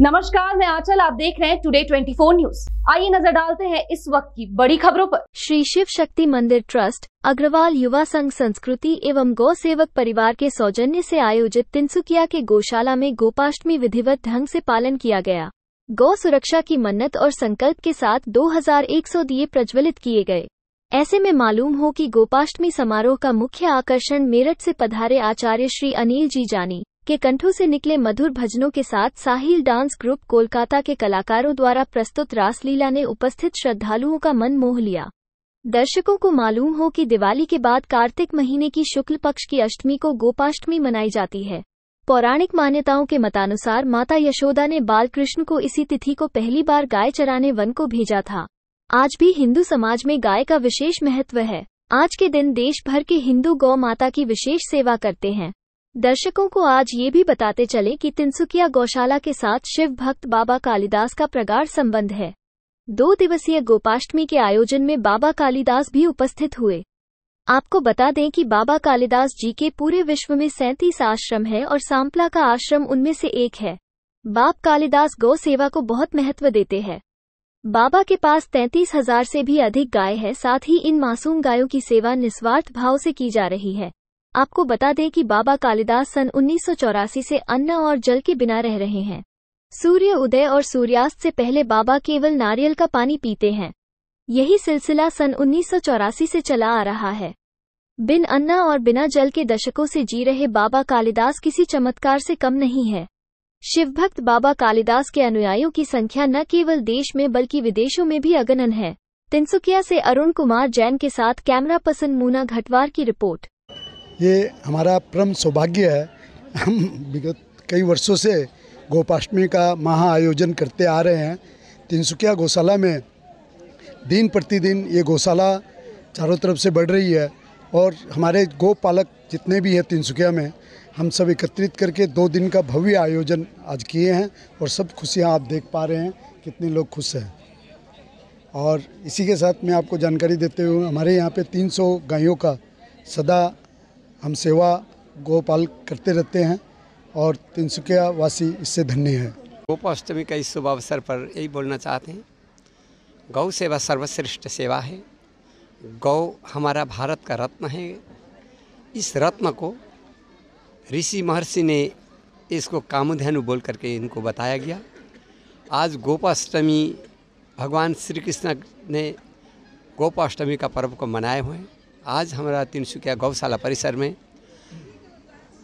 नमस्कार मैं आंचल आप देख रहे हैं टुडे 24 न्यूज आइए नजर डालते हैं इस वक्त की बड़ी खबरों पर श्री शिव शक्ति मंदिर ट्रस्ट अग्रवाल युवा संघ संस्कृति एवं गौ सेवक परिवार के सौजन्य से आयोजित तिनसुकिया के गौशाला में गोपाष्टमी विधिवत ढंग से पालन किया गया गौ सुरक्षा की मन्नत और संकल्प के साथ 2100 दिए प्रज्वलित किए गए ऐसे में मालूम हो कि गोपाष्टमी समारोह का मुख्य आकर्षण मेरठ से पधारे आचार्य श्री अनिल जी जानी के कंठों से निकले मधुर भजनों के साथ साहिल डांस ग्रुप कोलकाता के कलाकारों द्वारा प्रस्तुत रासलीला ने उपस्थित श्रद्धालुओं का मन मोह लिया दर्शकों को मालूम हो कि दिवाली के बाद कार्तिक महीने की शुक्ल पक्ष की अष्टमी को गोपाष्टमी मनाई जाती है पौराणिक मान्यताओं के मतानुसार माता यशोदा ने बालकृष्ण को इसी तिथि को पहली बार गाय चराने वन को भेजा था आज भी हिंदू समाज में गाय का विशेष महत्व है आज के दिन देश भर के हिंदू गौ माता की विशेष सेवा करते हैं दर्शकों को आज ये भी बताते चले कि तिनसुकिया गौशाला के साथ शिव भक्त बाबा कालिदास का प्रगाढ़ संबंध है दो दिवसीय गोपाष्टमी के आयोजन में बाबा कालिदास भी उपस्थित हुए आपको बता दें कि बाबा कालिदास जी के पूरे विश्व में सैंतीस आश्रम है और सांपला का आश्रम उनमें से एक है बाप कालिदास गौ सेवा को बहुत महत्व देते हैं बाबा के पास तैंतीस हजार से भी अधिक गाय है साथ ही इन मासूम गायों की सेवा निस्वार्थ भाव से की जा रही है आपको बता दें कि बाबा कालिदास सन 1984 से अन्न और जल के बिना रह रहे हैं सूर्य उदय और सूर्यास्त से पहले बाबा केवल नारियल का पानी पीते हैं यही सिलसिला सन उन्नीस से चला आ रहा है बिन अन्ना और बिना जल के दशकों से जी रहे बाबा कालिदास किसी चमत्कार से कम नहीं है शिवभक्त बाबा कालिदास के अनुयायियों की संख्या न केवल देश में बल्कि विदेशों में भी अगणन है तिनसुकिया से अरुण कुमार जैन के साथ कैमरा पर्सन मूना घटवार की रिपोर्ट ये हमारा परम सौभाग्य है हम विगत कई वर्षों से गोपाष्टमी का महा आयोजन करते आ रहे हैं तिनसुकिया गौशाला में दिन प्रतिदिन ये गौशाला चारों तरफ से बढ़ रही है और हमारे गोपालक जितने भी हैं तिनसुकिया में हम सब एकत्रित करके दो दिन का भव्य आयोजन आज किए हैं और सब खुशियाँ आप देख पा रहे हैं कितने लोग खुश हैं और इसी के साथ मैं आपको जानकारी देते हुए हमारे यहाँ पे 300 गायों का सदा हम सेवा गोपाल करते रहते हैं और तिनसुकिया वासी इससे धन्य है गोपाष्टमी का इस शुभ अवसर पर यही बोलना चाहते हैं गौ सेवा सर्वश्रेष्ठ सेवा है गौ हमारा भारत का रत्न है इस रत्न को ऋषि महर्षि ने इसको कामधेनु बोल करके इनको बताया गया आज गोपाष्टमी भगवान श्री कृष्ण ने गोपाष्टमी का पर्व को मनाए हुए हैं आज हमारा तिनसुकिया गौशाला परिसर में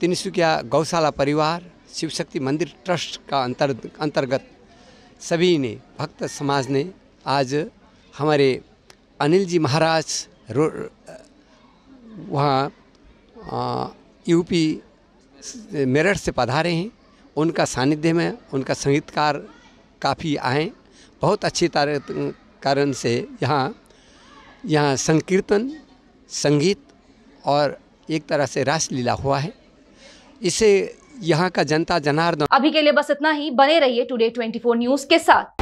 तिनसुकिया गौशाला परिवार शिव शक्ति मंदिर ट्रस्ट का अंतर अंतर्गत सभी ने भक्त समाज ने आज हमारे अनिल जी महाराज वहाँ यूपी मेरठ से पधारे हैं उनका सानिध्य में उनका संगीतकार काफ़ी आए बहुत अच्छी कारण से यहाँ यहाँ संकीर्तन संगीत और एक तरह से रासलीला हुआ है इसे यहाँ का जनता जनार्दन अभी के लिए बस इतना ही बने रहिए टुडे 24 न्यूज के साथ